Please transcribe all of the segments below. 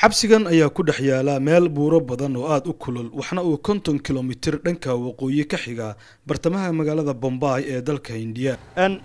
xabsigan ayaa ku dhex yaala meel buuro badan oo aada u kulul waxna uu konton kilomitir dhanka waqooyi ka xiga bartamaha magaalada bombay ee dalka hindiya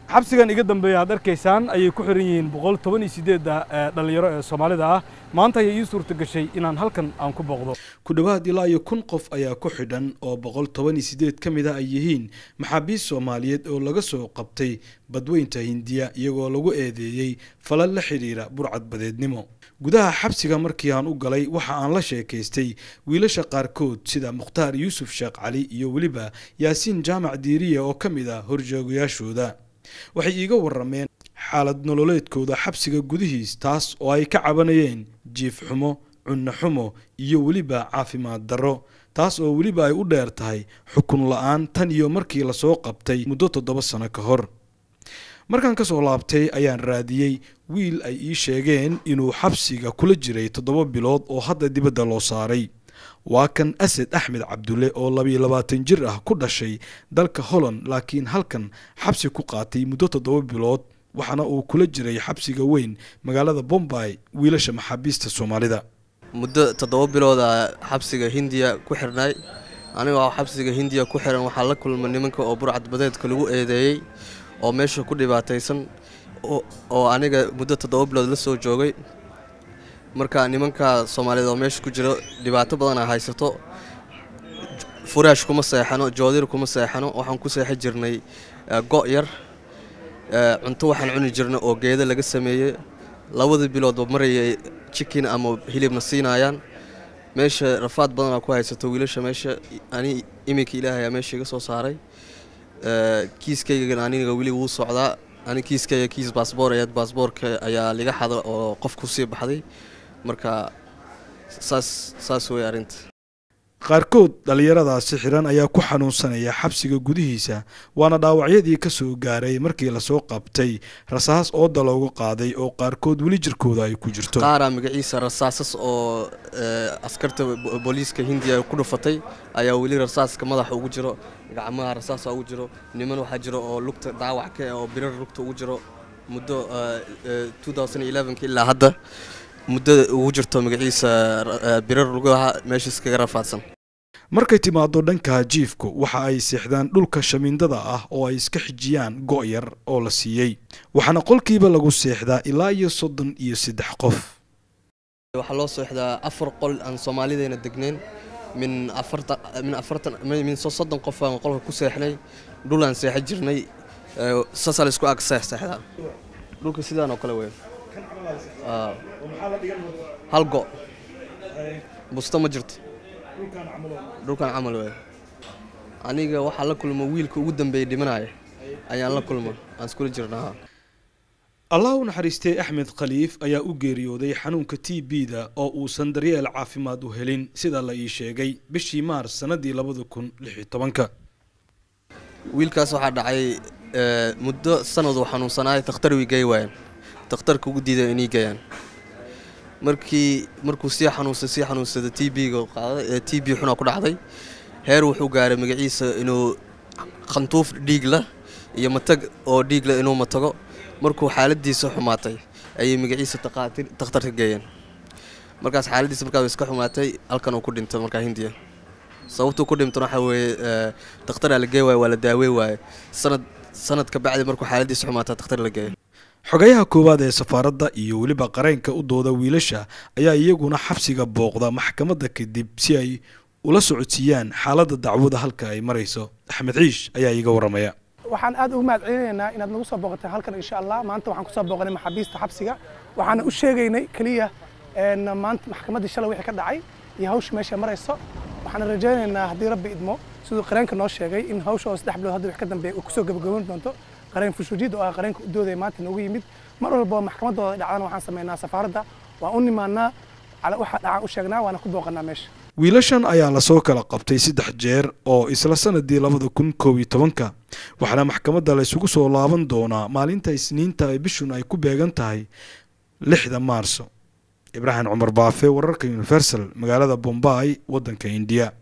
xabsigan iga dambeeya aad arkaysaan ayay ku xiran yihiin boqol toban iyo sideedda dhalinyaro ee soomaalida ah maanta ayay ii suurta gashay inaan halkan aan ku booqdo ku dhowaad ilaa iyo kun qof ayaa ku xidhan oo boqol toban iyo sideed ka mid a ah ay yihiin maxaabiis soomaaliyeed oo laga soo qabtay badweynta hindiya iyagoo lagu eedeeyey falal la xidhiira burcad badeednimo gudaha xabsiga markii aan u galay waxa aan la sheekaystay wiilasha qaarkood sida mukhtaar yuusuf sheekh cali iyo weliba yaasiin jaamac diiriya oo ka mid ah horjoogayaashooda waxay iiga warameen xaalad nololeedkooda xabsiga gudihiis taas oo ay ka cabanayeen jiif xumo cunno xumo iyo weliba caafimaad darro taas oo weliba ay u dheer tahay xukun la-aan tan iyo markii lasoo qabtay muddo toddoba sano ka hor markaan ka soo laabtay ayaan raadiyey wiil ay ii sheegeen inuu xabsiga kula jiray toddoba bilood oo hadda dibadda loo saaray waa kan ased axmed cabdulle oo labayo labaatan jir ah ku dhashay dalka holland laakiin halkan xabsi ku qaatay muddo toddoba bilood waxaana uu kula jiray xabsiga weyn magaalada bombay wiilasha maxaabiista soomaalida muddo toddoba bilooda xabsiga hindiya ku xirnay anigoo xabsiga hindiya ku xiran waxaa la kulmay nimanka oo burcad badeedka lagu eedeeyey oo meesha ku dhibaataysan oo aniga muddo toddoba bilood la soo joogay marka nimanka soomaaliyeed oo meesha ku jira dhibaato badanaa haysato furaash kuma seexano joodir kuma seexano waxaan ku seexi jirnay eh, go' yar eh, cunto waxaan cuni jirnay oo geeda laga sameeyey labada biloodba marayay jikin ama hilibna siinayaan meesha rafaad badanaa ku haysato wiilasha meesha ani iminka ilaahayaa meesha iga soo saaray kiiskaygana aniga weli wuu socdaa ani kiiskayga kiis baasboor ayaad baasboorka ayaa liga xada oo qof ku sii baxday marka saas saas wey arrinta qaarkood dhallinyaradaasi xiran ayaa ku xanuunsanaya xabsiga gudihiisa waana dhaawacyadii ka soo gaaray markii lasoo qabtay rasaas ooda loogu qaaday oo qaarkood weli jirkooda ay ku jirto qaara magaciisa rasaasas oo eh, askarta booliiska hindiya ku dhufatay ayaa weli rasaaska madaxa ugu jiro gacmaha rasaasa ugu jiro niman waxaa jiro oo lugta daawac ka ah oo birar lugta ugu jiro muddo eh, eh, ilaa hadda muddada ugu jirto magaciisa birar lugaha meesha iskaga rafaadsan markay timaado dhanka jiifku waxa ay seexdaan dhulka shamiindada ah oo ay iska xijiyaan go-yar oo la siiyey waxaana qolkiiba lagu seexdaa ilaa iyo soddon iyo saddex qof waxaa loo seexdaa afar qol aan soomaalidayna degnayn min aartamin afartanmin soddon qof aan qolka ku seexnay dhulaan seexan jirnay sasaa la isku ag seexseexdaa dhulka sidaan oo kale wey hal go busto ma jirto dhulkan camal waay aniga waxaa la kulma wiilka ugu dambeeya dhimanaya ayaan la kulmo aan iskula jirnaa allah u naxariistay axmed khaliif ayaa u geeriyooday xanuunka t b-da oo uusan daryeel caafimaad u helin sida la ii sheegay bishii maars sannadii labada kun lixi tobanka wiilkaas waxaa dhacay muddo sanad uu xanuunsanaay takhtar wiigay waayan dakhtarka ugu diiday inay geeyaan markii markuu sii xanuunsan sii xanuunsada t b-ga qaaday t b xuna ku dhacday heer wuxuu gaaray magaciisa inuu khantuuf dhiig la iyo matag oo dhiig la inuu matago markuu xaaladiisa xumaatay ayay magaciisa taqaatir dakhtarka geeyeen markaas xaaladiisa markaa iska xumaatay halkan ku dhinto markaa hindiya sababtuu ku dhintana waxaa weeye eh, dakhtaraa la gee waaye waa la daawey waaye sanad sanad bacdi markuu xaaladiisa xumaata dakhtar la geeya xogayaha koowaad ee safaaradda iyo weliba qareenka u dooda wiilasha ayaa iyaguna xabsiga booqda maxkamadda kadib si ay ula socodsiiyaan xaaladda dacwada halka ay marayso axmed ciish ayaa iiga waramaya waxaan aad ugu mahadcelinaynaa inaad nagu soo booqatay halkan insha allah maanta waxaan kusoo booqanay maxaabiista xabsiga waxaana u sheegaynay keliya maanta maxkamaddii shalay wixii ka dhacay iyo hawsha meesha marayso waxaana rajaynaynaa haddii rabbi idmo siduu qareenka noo sheegay in hawsha oo saddex bilood hadda wax ka dambeeya uu kusoo gabagaboon doonto qareen fushuujiid oo ah qareenka udoodaya maanta noogu yimid mar walba maxkamaddooda dhacdana waxaan samaynaa safaaradda waan u nimaannaa waxaa dhacan u sheegnaa waana ku booqannaa meesha wiilashan ayaa lasoo kala qabtay saddex jeer oo isla sanadii labada kun koob iyo tobanka waxaana maxkamadda la soo laaban doonaa maalinta isniinta ee bishun ay ku beegan tahay lixda maarso ibraahim cumar baafe wararka universal magaalada bombay waddanka indiya